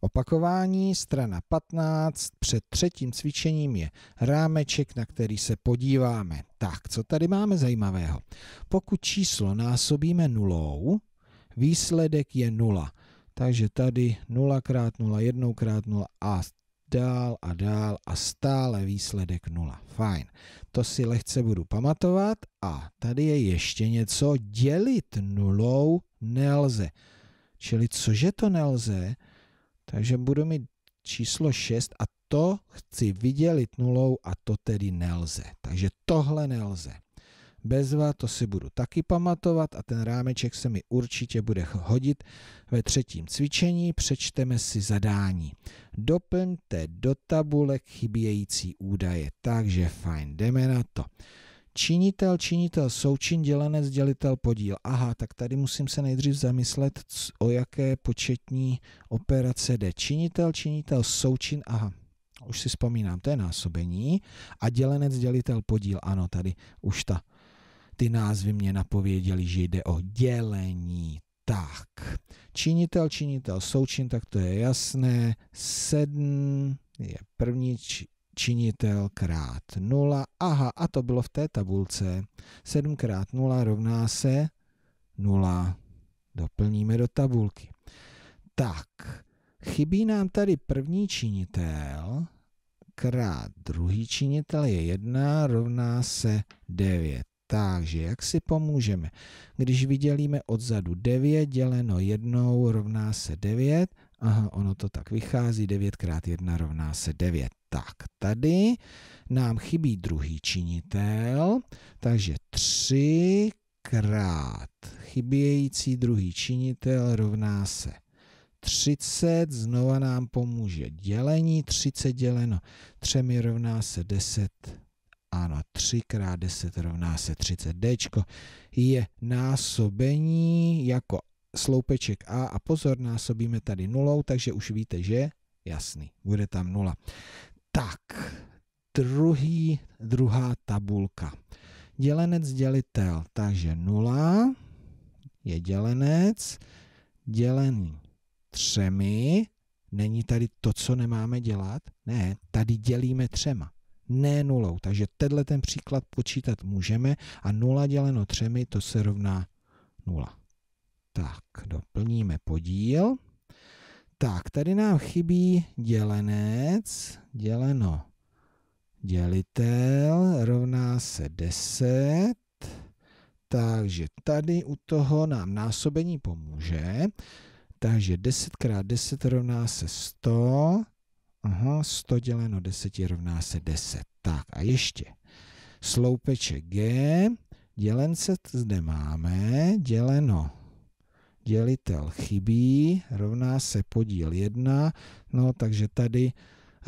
Opakování, strana 15, před třetím cvičením je rámeček, na který se podíváme. Tak, co tady máme zajímavého? Pokud číslo násobíme nulou, výsledek je nula. Takže tady 0 krát 0, 1 krát 0 a dál a dál a stále výsledek 0. Fajn. To si lehce budu pamatovat a tady je ještě něco. Dělit nulou nelze. Čili cože to nelze? Takže budu mít číslo 6 a to chci vydělit nulou a to tedy nelze. Takže tohle nelze. Bezva, to si budu taky pamatovat a ten rámeček se mi určitě bude hodit ve třetím cvičení. Přečteme si zadání. Doplňte do tabulek chybějící údaje. Takže fajn, jdeme na to. Činitel, činitel, součin, dělenec, dělitel, podíl. Aha, tak tady musím se nejdřív zamyslet, o jaké početní operace jde. Činitel, činitel, součin, aha, už si vzpomínám, to je násobení. A dělenec, dělitel, podíl, ano, tady už ta, ty názvy mě napověděly, že jde o dělení. Tak, činitel, činitel, součin, tak to je jasné. Sedm je první, či, činitel krát 0. Aha, a to bylo v té tabulce. 7 krát 0 rovná se 0. Doplníme do tabulky. Tak, chybí nám tady první činitel, krát druhý činitel je 1, rovná se 9. Takže jak si pomůžeme? Když vydělíme odzadu 9 děleno 1 rovná se 9, aha, ono to tak vychází, 9 krát 1 rovná se 9. Tak, tady nám chybí druhý činitel, takže 3 krát chybějící druhý činitel rovná se 30, znova nám pomůže dělení, 30 děleno 3 rovná se 10, ano, 3 krát 10 rovná se 30. D je násobení jako sloupeček A a pozor, násobíme tady nulou, takže už víte, že jasný, bude tam nula. Tak, druhý, druhá tabulka. Dělenec, dělitel, takže 0 je dělenec, dělený třemi, není tady to, co nemáme dělat? Ne, tady dělíme třema, ne nulou. Takže tenhle ten příklad počítat můžeme a 0 děleno třemi, to se rovná 0. Tak, doplníme podíl. Tak, tady nám chybí dělenec, děleno dělitel rovná se 10. Takže tady u toho nám násobení pomůže. Takže 10 x 10 rovná se 100. Aha, 100 děleno 10 rovná se 10. Tak a ještě sloupeče G, dělence zde máme, děleno dělitel chybí, rovná se podíl 1, no takže tady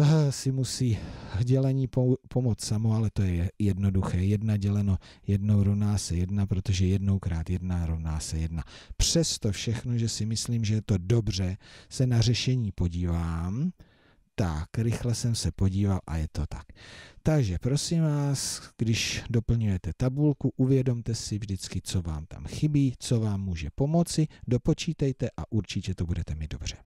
eh, si musí dělení pomoct samo, ale to je jednoduché. Jedna děleno jednou rovná se jedna, protože jednou krát jedna rovná se jedna. Přesto všechno, že si myslím, že je to dobře, se na řešení podívám tak, rychle jsem se podíval a je to tak. Takže prosím vás, když doplňujete tabulku, uvědomte si vždycky, co vám tam chybí, co vám může pomoci, dopočítejte a určitě to budete mít dobře.